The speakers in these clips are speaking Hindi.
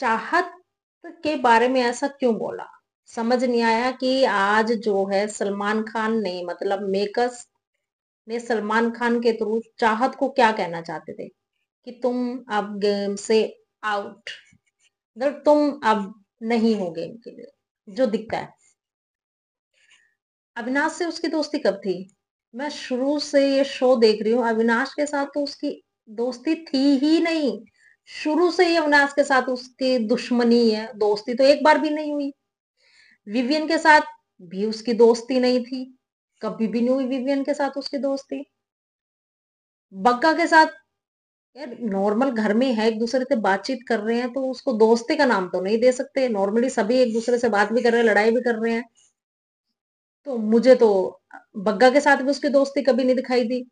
चाहत के बारे में ऐसा क्यों बोला समझ नहीं आया कि आज जो है सलमान खान ने मतलब मेकर्स ने सलमान खान के थ्रू चाहत को क्या कहना चाहते थे कि तुम अब गेम से आउट मतलब तुम अब नहीं हो गेम के लिए जो दिखता है अविनाश से उसकी दोस्ती कब थी मैं शुरू से ये शो देख रही हूँ अविनाश के साथ तो उसकी दोस्ती थी ही नहीं शुरू से ही अविनाश के साथ उसकी दुश्मनी है दोस्ती तो एक बार भी नहीं हुई विवियन के साथ भी उसकी दोस्ती नहीं थी कभी भी नहीं हुई विवियन के साथ उसकी दोस्ती बग्गा के साथ यार नॉर्मल घर में है एक दूसरे से बातचीत कर रहे हैं तो उसको दोस्ती का नाम तो नहीं दे सकते नॉर्मली सभी एक दूसरे से बात भी कर रहे हैं लड़ाई भी कर रहे हैं तो मुझे तो बग्गा के साथ भी उसकी दोस्ती कभी नहीं दिखाई दी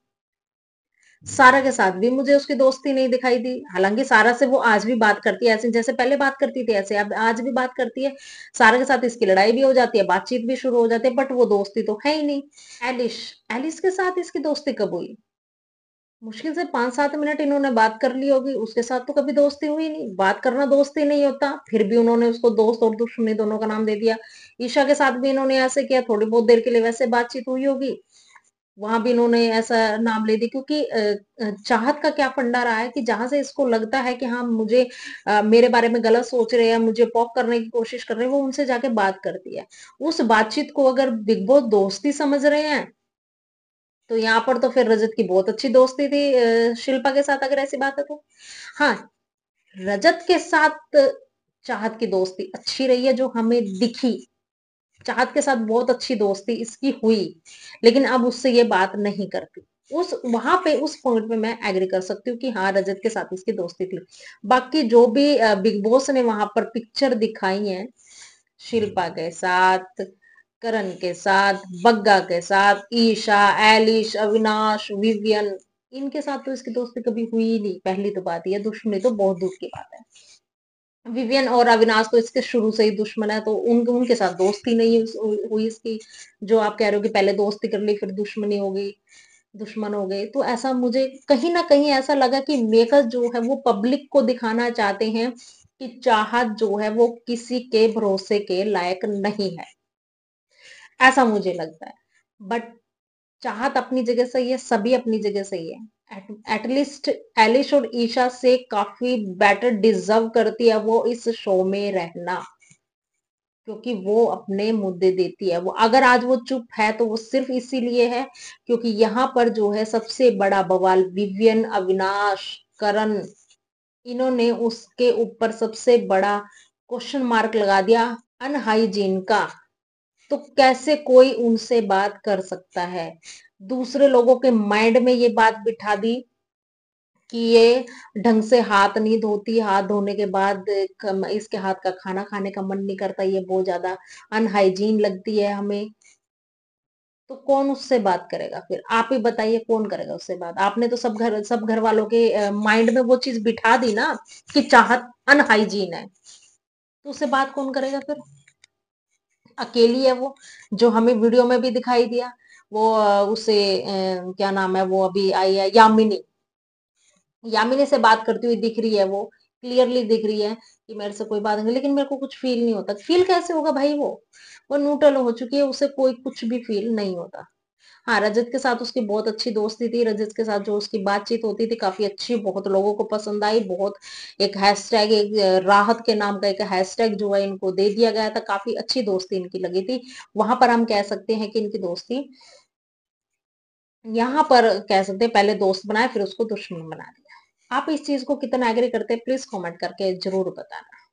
सारा के साथ भी मुझे उसकी दोस्ती नहीं दिखाई दी हालांकि सारा से वो आज भी बात करती है ऐसे जैसे पहले बात करती थी ऐसे अब आज भी बात करती है सारा के साथ इसकी लड़ाई भी हो जाती है बातचीत भी शुरू हो जाती है बट वो दोस्ती तो है ही नहीं एलिश एलिस के साथ इसकी दोस्ती कब हुई मुश्किल से पांच सात मिनट इन्होंने बात कर ली होगी उसके साथ तो कभी दोस्ती हुई नहीं बात करना दोस्ती नहीं होता फिर भी उन्होंने उसको दोस्त और दुश्मनी दोनों का नाम दे दिया ईशा के साथ भी इन्होंने ऐसे किया थोड़ी बहुत देर के लिए वैसे बातचीत हुई होगी वहां भी इन्होंने ऐसा नाम ले दिया क्योंकि चाहत का क्या फंडा रहा है कि जहां से इसको लगता है कि हाँ मुझे आ, मेरे बारे में गलत सोच रहे हैं मुझे पॉप करने की कोशिश कर रहे हैं वो उनसे जाके बात करती है उस बातचीत को अगर बिग बॉस दोस्ती समझ रहे हैं तो यहाँ पर तो फिर रजत की बहुत अच्छी दोस्ती थी शिल्पा के साथ अगर ऐसी बात है तो हाँ रजत के साथ चाहत की दोस्ती अच्छी रही है जो हमें दिखी चाहत के साथ बहुत अच्छी दोस्ती इसकी हुई लेकिन अब उससे ये बात नहीं करती उस वहां पे उस पॉइंट पे मैं एग्री कर सकती हूँ कि हाँ रजत के साथ इसकी दोस्ती थी बाकी जो भी बिग बॉस ने वहां पर पिक्चर दिखाई है शिल्पा हम्म। के साथ करण के साथ बग्गा के साथ ईशा एलिश अविनाश विवियन इनके साथ तो इसकी दोस्ती कभी हुई ही नहीं पहली तो बात यह दुश्मनी तो बहुत दूर की बात है विवियन और अविनाश तो इसके शुरू से ही दुश्मन है तो उन उनके साथ दोस्ती नहीं हुई इसकी जो आप कह रहे हो कि पहले दोस्ती कर ली फिर दुश्मनी हो गई दुश्मन हो गए तो ऐसा मुझे कहीं ना कहीं ऐसा लगा कि मेकर जो है वो पब्लिक को दिखाना चाहते हैं कि चाहत जो है वो किसी के भरोसे के लायक नहीं है ऐसा मुझे लगता है बट चाहत अपनी जगह सही है सभी अपनी जगह सही है एटलीस्ट एलिश और ईशा से काफी बेटर डिजर्व करती है वो इस शो में रहना क्योंकि वो अपने मुद्दे देती है वो अगर आज वो चुप है तो वो सिर्फ इसीलिए है क्योंकि यहाँ पर जो है सबसे बड़ा बवाल विवियन अविनाश करण इन्होंने उसके ऊपर सबसे बड़ा क्वेश्चन मार्क लगा दिया अनहाइजीन का तो कैसे कोई उनसे बात कर सकता है दूसरे लोगों के माइंड में ये बात बिठा दी कि ये ढंग से हाथ नहीं धोती हाथ धोने के बाद इसके हाथ का खाना खाने का मन नहीं करता ये बहुत ज्यादा अनहाइजीन लगती है हमें तो कौन उससे बात करेगा फिर आप ही बताइए कौन करेगा उससे बात आपने तो सब घर सब घर वालों के माइंड में वो चीज बिठा दी ना कि चाहत अनहाइजीन है तो उससे बात कौन करेगा फिर अकेली है वो जो हमें वीडियो में भी दिखाई दिया वो उसे क्या नाम है वो अभी आई है यामिनी यामिनी से बात करती हुई दिख रही है वो क्लियरली दिख रही है कि मेरे से कोई बात नहीं लेकिन मेरे को कुछ फील नहीं होता फील कैसे होगा भाई वो वो न्यूट्रल हो चुकी है उसे कोई कुछ भी फील नहीं होता हाँ रजत के साथ उसकी बहुत अच्छी दोस्ती थी रजत के साथ जो उसकी बातचीत होती थी काफी अच्छी बहुत लोगों को पसंद आई बहुत एक हैशटैग एक राहत के नाम का एक हैशटैग जो है इनको दे दिया गया था काफी अच्छी दोस्ती इनकी लगी थी वहां पर हम कह सकते हैं कि इनकी दोस्ती यहाँ पर कह सकते हैं पहले दोस्त बनाए फिर उसको दुश्मन बना दिया आप इस चीज को कितना एग्री करते हैं प्लीज कमेंट करके जरूर बताना